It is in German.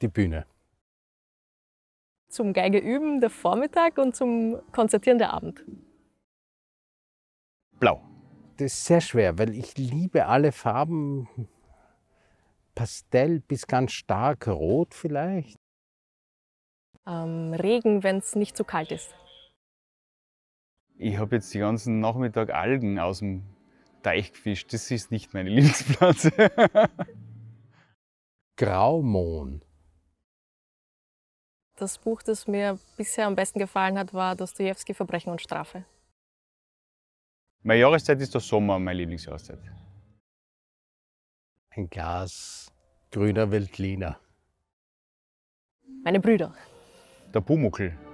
die Bühne. Zum Geige üben der Vormittag und zum Konzertieren der Abend. Blau. Das ist sehr schwer, weil ich liebe alle Farben. Pastell bis ganz stark rot vielleicht. Ähm, Regen, wenn es nicht zu so kalt ist. Ich habe jetzt den ganzen Nachmittag Algen aus dem Teich gefischt. Das ist nicht meine Lieblingspflanze. Graumon. Das Buch, das mir bisher am besten gefallen hat, war Dostoevsky Verbrechen und Strafe. Meine Jahreszeit ist der Sommer, meine Lieblingsjahreszeit. Ein Glas grüner Weltliner. Meine Brüder. Der Pumuckel.